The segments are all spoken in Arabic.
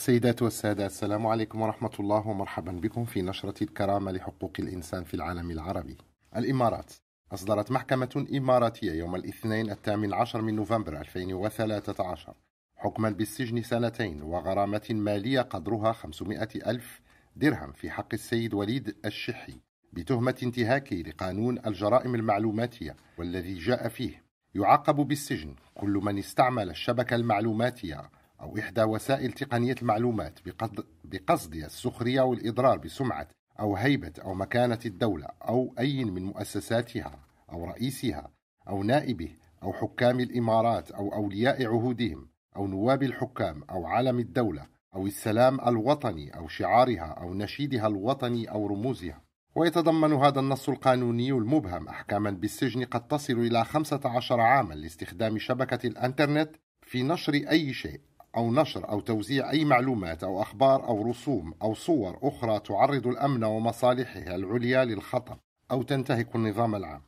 السيدات والسادة السلام عليكم ورحمة الله ومرحبا بكم في نشرة الكرامة لحقوق الإنسان في العالم العربي الإمارات أصدرت محكمة إماراتية يوم الاثنين الثامن عشر من نوفمبر 2013 حكما بالسجن سنتين وغرامة مالية قدرها 500 ألف درهم في حق السيد وليد الشحي بتهمة انتهاكه لقانون الجرائم المعلوماتية والذي جاء فيه يعاقب بالسجن كل من استعمل الشبكة المعلوماتية أو إحدى وسائل تقنية المعلومات بقصد, بقصد السخرية والإضرار بسمعة أو هيبة أو مكانة الدولة أو أي من مؤسساتها أو رئيسها أو نائبه أو حكام الإمارات أو أولياء عهودهم أو نواب الحكام أو علم الدولة أو السلام الوطني أو شعارها أو نشيدها الوطني أو رموزها ويتضمن هذا النص القانوني المبهم أحكاما بالسجن قد تصل إلى 15 عاما لاستخدام شبكة الأنترنت في نشر أي شيء أو نشر أو توزيع أي معلومات أو أخبار أو رسوم أو صور أخرى تعرض الأمن ومصالحه العليا للخطر أو تنتهك النظام العام.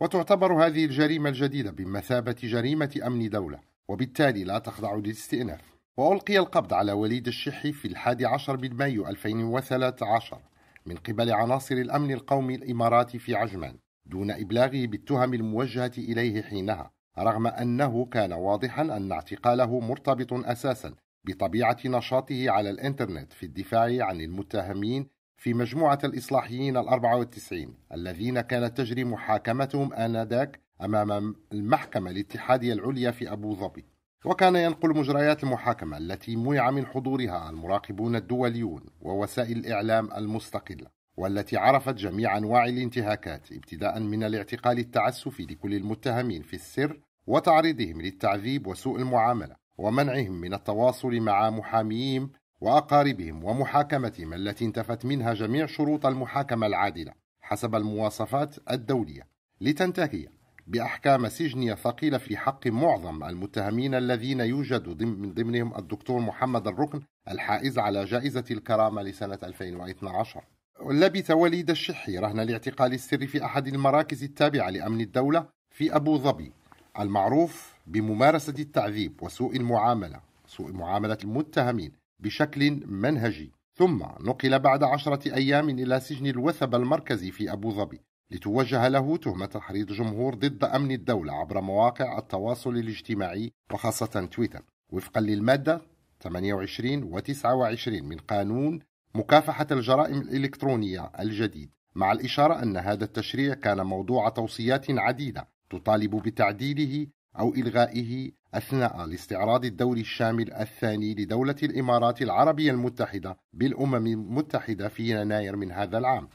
وتعتبر هذه الجريمة الجديدة بمثابة جريمة أمن دولة، وبالتالي لا تخضع للاستئناف. وألقي القبض على وليد الشحي في الحادي عشر من مايو 2013 من قبل عناصر الأمن القومي الإماراتي في عجمان، دون إبلاغه بالتهم الموجهة إليه حينها، رغم أنه كان واضحا أن اعتقاله مرتبط أساسا بطبيعة نشاطه على الإنترنت في الدفاع عن المتهمين في مجموعة الإصلاحيين الأربعة والتسعين الذين كانت تجري محاكمتهم آنذاك أمام المحكمة الاتحادية العليا في أبو ظبي وكان ينقل مجريات المحاكمة التي منع من حضورها المراقبون الدوليون ووسائل الإعلام المستقلة والتي عرفت جميع أنواع الانتهاكات ابتداء من الاعتقال التعسفي لكل المتهمين في السر وتعريضهم للتعذيب وسوء المعاملة ومنعهم من التواصل مع محاميهم وأقاربهم ومحاكمتهم التي انتفت منها جميع شروط المحاكمة العادلة حسب المواصفات الدولية لتنتهي بأحكام سجنية ثقيلة في حق معظم المتهمين الذين يوجد من ضمنهم الدكتور محمد الركن الحائز على جائزة الكرامة لسنة 2012 لبث وليد الشحي رهن الاعتقال السري في أحد المراكز التابعة لأمن الدولة في أبو ظبي المعروف بممارسة التعذيب وسوء المعاملة سوء معاملة المتهمين بشكل منهجي ثم نقل بعد عشرة أيام إلى سجن الوثب المركزي في أبو ظبي لتوجه له تهمة تحريض جمهور ضد أمن الدولة عبر مواقع التواصل الاجتماعي وخاصة تويتر وفقا للمادة 28 و 29 من قانون مكافحة الجرائم الإلكترونية الجديد مع الإشارة أن هذا التشريع كان موضوع توصيات عديدة تطالب بتعديله أو إلغائه أثناء الاستعراض الدوري الشامل الثاني لدولة الإمارات العربية المتحدة بالأمم المتحدة في يناير من هذا العام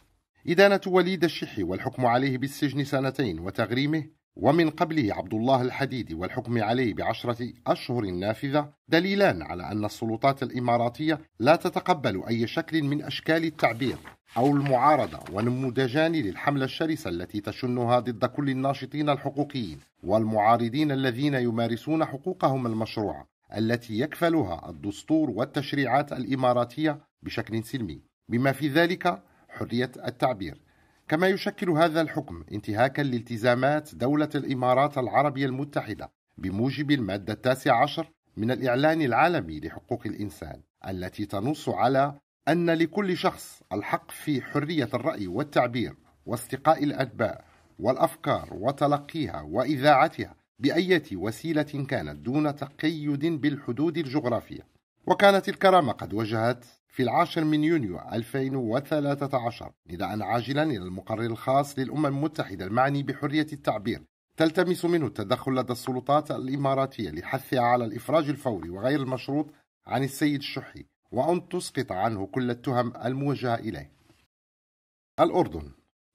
إدانة وليد الشحي والحكم عليه بالسجن سنتين وتغريمه ومن قبله عبد الله الحديدي والحكم عليه بعشرة أشهر نافذة دليلان على أن السلطات الإماراتية لا تتقبل أي شكل من أشكال التعبير أو المعارضة ونموذجان للحملة الشرسة التي تشنها ضد كل الناشطين الحقوقيين والمعارضين الذين يمارسون حقوقهم المشروعة التي يكفلها الدستور والتشريعات الإماراتية بشكل سلمي بما في ذلك حرية التعبير كما يشكل هذا الحكم انتهاكا لالتزامات دولة الإمارات العربية المتحدة بموجب المادة التاسعة عشر من الإعلان العالمي لحقوق الإنسان التي تنص على أن لكل شخص الحق في حرية الرأي والتعبير واستقاء الأدباء والأفكار وتلقيها وإذاعتها بأية وسيلة كانت دون تقيد بالحدود الجغرافية وكانت الكرامة قد وجهت في العاشر من يونيو 2013 نداء عاجلا إلى المقرر الخاص للأمم المتحدة المعني بحرية التعبير تلتمس منه التدخل لدى السلطات الإماراتية لحثها على الإفراج الفوري وغير المشروط عن السيد الشحي وأن تسقط عنه كل التهم الموجهة إليه الأردن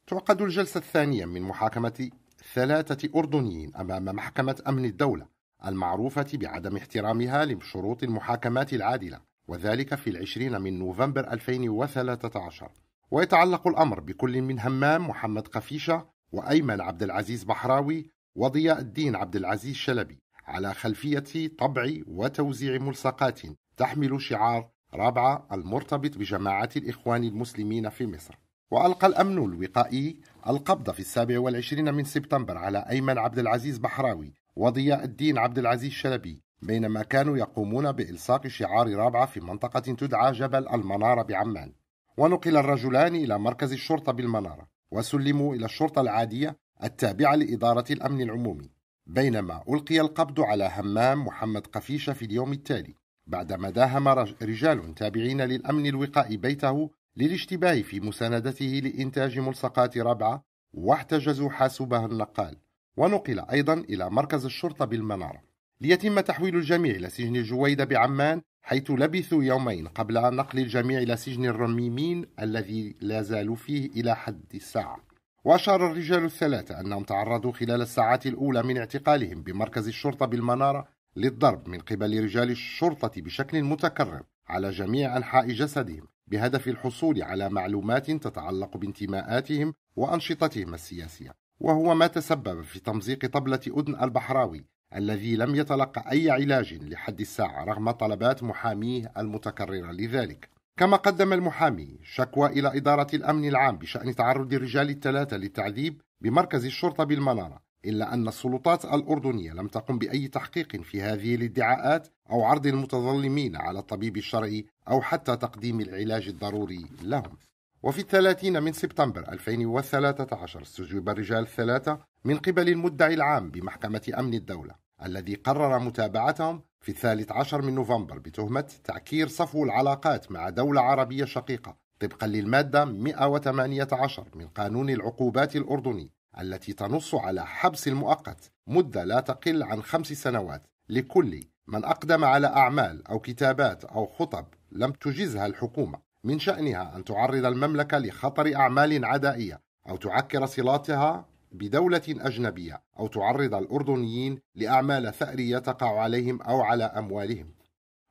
تعقد الجلسة الثانية من محاكمة ثلاثة أردنيين أمام محكمة أمن الدولة المعروفة بعدم احترامها لشروط المحاكمات العادلة وذلك في العشرين من نوفمبر 2013 ويتعلق الأمر بكل من همام محمد قفيشة وأيمن عبد العزيز بحراوي وضياء الدين عبد العزيز شلبي على خلفية طبع وتوزيع ملصقات تحمل شعار رابعة المرتبط بجماعة الإخوان المسلمين في مصر وألقى الأمن الوقائي القبض في السابع والعشرين من سبتمبر على أيمن عبد العزيز بحراوي وضياء الدين عبد العزيز شلبي بينما كانوا يقومون بإلصاق شعار رابعة في منطقة تدعى جبل المنارة بعمان ونقل الرجلان إلى مركز الشرطة بالمنارة وسلموا إلى الشرطة العادية التابعة لإدارة الأمن العمومي بينما ألقي القبض على همام محمد قفيشة في اليوم التالي بعدما داهم رجال تابعين للأمن الوقائي بيته للاشتباه في مساندته لإنتاج ملصقات رابعة واحتجزوا حاسوبها النقال ونقل أيضا إلى مركز الشرطة بالمنارة ليتم تحويل الجميع إلى سجن الجويدة بعمان حيث لبثوا يومين قبل نقل الجميع إلى سجن الرميمين الذي لا زالوا فيه إلى حد الساعة وأشار الرجال الثلاثة أنهم تعرضوا خلال الساعات الأولى من اعتقالهم بمركز الشرطة بالمنارة للضرب من قبل رجال الشرطة بشكل متكرر على جميع أنحاء جسدهم بهدف الحصول على معلومات تتعلق بانتماءاتهم وأنشطتهم السياسية وهو ما تسبب في تمزيق طبلة أذن البحراوي الذي لم يتلقى أي علاج لحد الساعة رغم طلبات محاميه المتكررة لذلك كما قدم المحامي شكوى إلى إدارة الأمن العام بشأن تعرض الرجال الثلاثة للتعذيب بمركز الشرطة بالمنارة إلا أن السلطات الأردنية لم تقم بأي تحقيق في هذه الادعاءات أو عرض المتظلمين على الطبيب الشرعي أو حتى تقديم العلاج الضروري لهم وفي الثلاثين من سبتمبر 2013 استجوب الرجال الثلاثة من قبل المدعي العام بمحكمة أمن الدولة الذي قرر متابعتهم في الثالث عشر من نوفمبر بتهمة تعكير صفو العلاقات مع دولة عربية شقيقة طبقا للمادة 118 من قانون العقوبات الأردني التي تنص على حبس المؤقت مدة لا تقل عن خمس سنوات لكل من أقدم على أعمال أو كتابات أو خطب لم تجزها الحكومة من شأنها أن تعرض المملكة لخطر أعمال عدائية أو تعكر صلاتها بدولة أجنبية أو تعرض الأردنيين لأعمال ثأرية تقع عليهم أو على أموالهم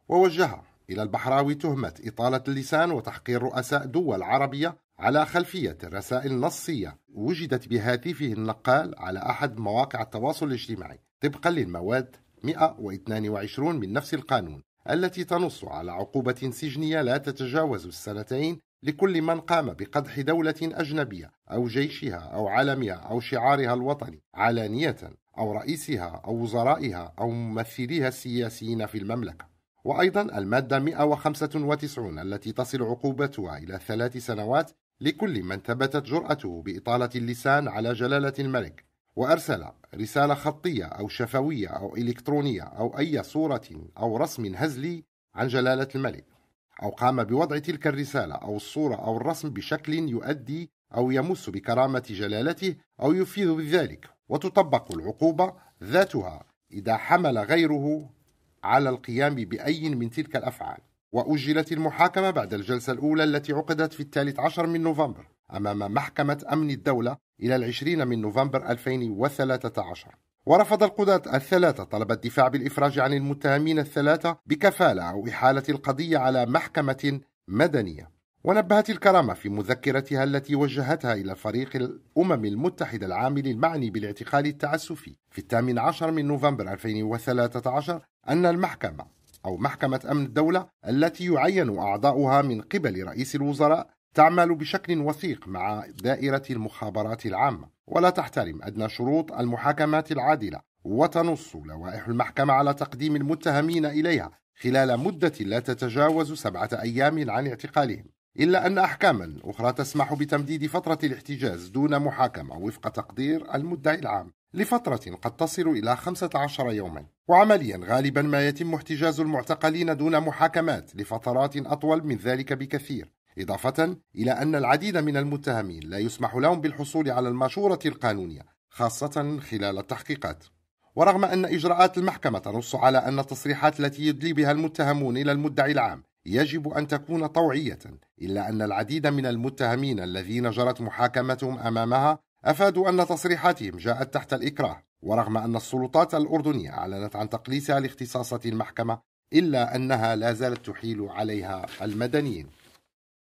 ووجه إلى البحراوي تهمة إطالة اللسان وتحقير رؤساء دول عربية على خلفية رسائل نصية وجدت بهاتفه النقال على أحد مواقع التواصل الاجتماعي طبقا للمواد 122 من نفس القانون التي تنص على عقوبة سجنية لا تتجاوز السنتين لكل من قام بقدح دولة أجنبية أو جيشها أو علمها أو شعارها الوطني علانية أو رئيسها أو وزرائها أو ممثليها السياسيين في المملكة. وأيضا المادة 195 التي تصل عقوبتها إلى ثلاث سنوات لكل من ثبتت جرأته بإطالة اللسان على جلالة الملك وأرسل رسالة خطية أو شفوية أو إلكترونية أو أي صورة أو رسم هزلي عن جلالة الملك أو قام بوضع تلك الرسالة أو الصورة أو الرسم بشكل يؤدي أو يمس بكرامة جلالته أو يفيد بذلك وتطبق العقوبة ذاتها إذا حمل غيره على القيام بأي من تلك الأفعال وأجلت المحاكمة بعد الجلسة الأولى التي عقدت في الثالث عشر من نوفمبر أمام محكمة أمن الدولة إلى العشرين من نوفمبر 2013 ورفض القضاة الثلاثة طلب الدفاع بالإفراج عن المتهمين الثلاثة بكفالة أو إحالة القضية على محكمة مدنية ونبهت الكرامة في مذكرتها التي وجهتها إلى فريق الأمم المتحدة العامل المعني بالاعتقال التعسفي في الثامن عشر من نوفمبر 2013 أن المحكمة أو محكمة أمن الدولة التي يعين أعضاؤها من قبل رئيس الوزراء تعمل بشكل وثيق مع دائرة المخابرات العامة ولا تحترم أدنى شروط المحاكمات العادلة وتنص لوائح المحكمة على تقديم المتهمين إليها خلال مدة لا تتجاوز سبعة أيام عن اعتقالهم إلا أن أحكاما أخرى تسمح بتمديد فترة الاحتجاز دون محاكمة وفق تقدير المدعي العام لفترة قد تصل إلى 15 يوما وعمليا غالبا ما يتم احتجاز المعتقلين دون محاكمات لفترات أطول من ذلك بكثير إضافة إلى أن العديد من المتهمين لا يسمح لهم بالحصول على المشورة القانونية خاصة خلال التحقيقات ورغم أن إجراءات المحكمة تنص على أن التصريحات التي يدلي بها المتهمون إلى المدعي العام يجب أن تكون طوعية إلا أن العديد من المتهمين الذين جرت محاكمتهم أمامها أفادوا أن تصريحاتهم جاءت تحت الإكراه ورغم أن السلطات الأردنية أعلنت عن تقليصها لاختصاصات المحكمة إلا أنها لا زالت تحيل عليها المدنيين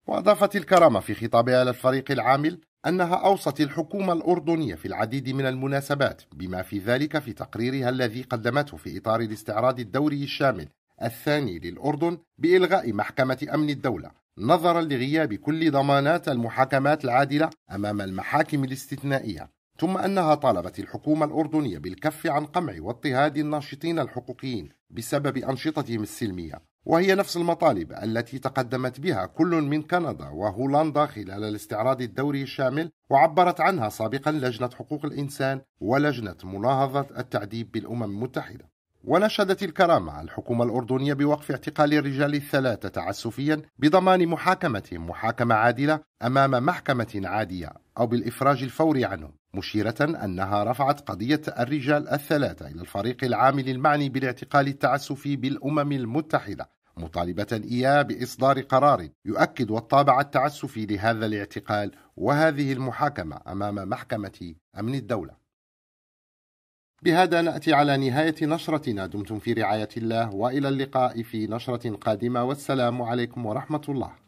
وأضافت الكرامة في خطابها للفريق العامل أنها أوصت الحكومة الأردنية في العديد من المناسبات بما في ذلك في تقريرها الذي قدمته في إطار الاستعراض الدوري الشامل الثاني للأردن بإلغاء محكمة أمن الدولة نظرا لغياب كل ضمانات المحاكمات العادلة أمام المحاكم الاستثنائية ثم أنها طالبت الحكومة الأردنية بالكف عن قمع واضطهاد الناشطين الحقوقيين بسبب أنشطتهم السلمية وهي نفس المطالب التي تقدمت بها كل من كندا وهولندا خلال الاستعراض الدوري الشامل وعبرت عنها سابقا لجنة حقوق الإنسان ولجنة مناهضة التعذيب بالأمم المتحدة ونشدت الكرامة الحكومة الأردنية بوقف اعتقال الرجال الثلاثة تعسفيا بضمان محاكمتهم محاكمة عادلة أمام محكمة عادية أو بالإفراج الفوري عنهم مشيرة أنها رفعت قضية الرجال الثلاثة إلى الفريق العامل المعني بالاعتقال التعسفي بالأمم المتحدة مطالبة إياه بإصدار قرار يؤكد الطابع التعسفي لهذا الاعتقال وهذه المحاكمة أمام محكمة أمن الدولة بهذا نأتي على نهاية نشرتنا دمتم في رعاية الله وإلى اللقاء في نشرة قادمة والسلام عليكم ورحمة الله